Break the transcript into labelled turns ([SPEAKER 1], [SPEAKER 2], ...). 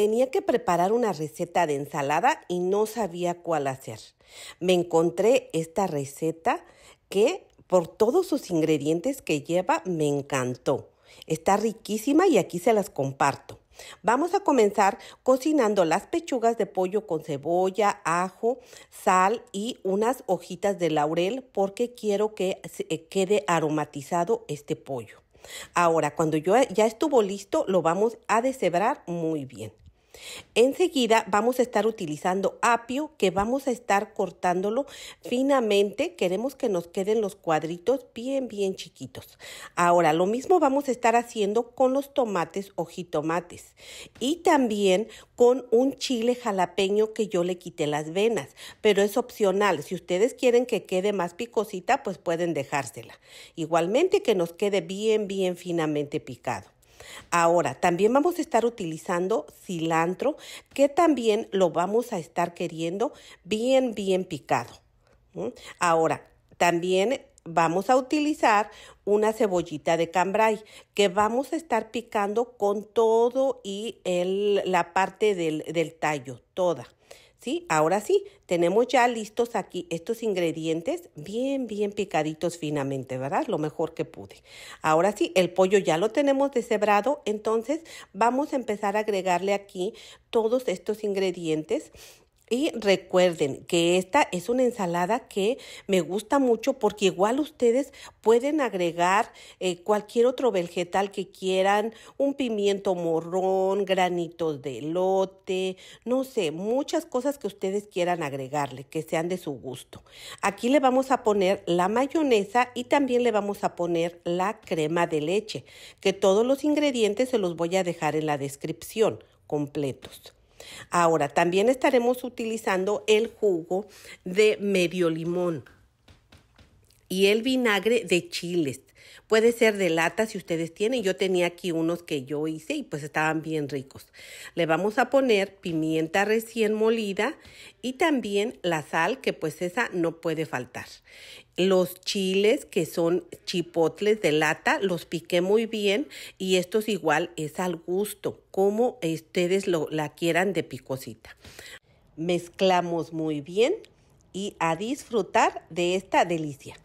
[SPEAKER 1] Tenía que preparar una receta de ensalada y no sabía cuál hacer. Me encontré esta receta que por todos sus ingredientes que lleva me encantó. Está riquísima y aquí se las comparto. Vamos a comenzar cocinando las pechugas de pollo con cebolla, ajo, sal y unas hojitas de laurel porque quiero que eh, quede aromatizado este pollo. Ahora, cuando yo ya estuvo listo, lo vamos a deshebrar muy bien. Enseguida vamos a estar utilizando apio que vamos a estar cortándolo finamente. Queremos que nos queden los cuadritos bien, bien chiquitos. Ahora, lo mismo vamos a estar haciendo con los tomates o jitomates y también con un chile jalapeño que yo le quité las venas, pero es opcional. Si ustedes quieren que quede más picosita, pues pueden dejársela. Igualmente que nos quede bien, bien finamente picado. Ahora, también vamos a estar utilizando cilantro, que también lo vamos a estar queriendo bien, bien picado. Ahora, también vamos a utilizar una cebollita de cambray que vamos a estar picando con todo y el, la parte del, del tallo, toda. ¿sí? Ahora sí, tenemos ya listos aquí estos ingredientes bien, bien picaditos finamente, ¿verdad? Lo mejor que pude. Ahora sí, el pollo ya lo tenemos deshebrado, entonces vamos a empezar a agregarle aquí todos estos ingredientes y recuerden que esta es una ensalada que me gusta mucho porque igual ustedes pueden agregar eh, cualquier otro vegetal que quieran, un pimiento morrón, granitos de lote, no sé, muchas cosas que ustedes quieran agregarle, que sean de su gusto. Aquí le vamos a poner la mayonesa y también le vamos a poner la crema de leche, que todos los ingredientes se los voy a dejar en la descripción completos. Ahora, también estaremos utilizando el jugo de medio limón y el vinagre de chiles. Puede ser de lata si ustedes tienen. Yo tenía aquí unos que yo hice y pues estaban bien ricos. Le vamos a poner pimienta recién molida y también la sal, que pues esa no puede faltar. Los chiles que son chipotles de lata, los piqué muy bien y esto es igual es al gusto, como ustedes lo, la quieran de picosita. Mezclamos muy bien y a disfrutar de esta delicia.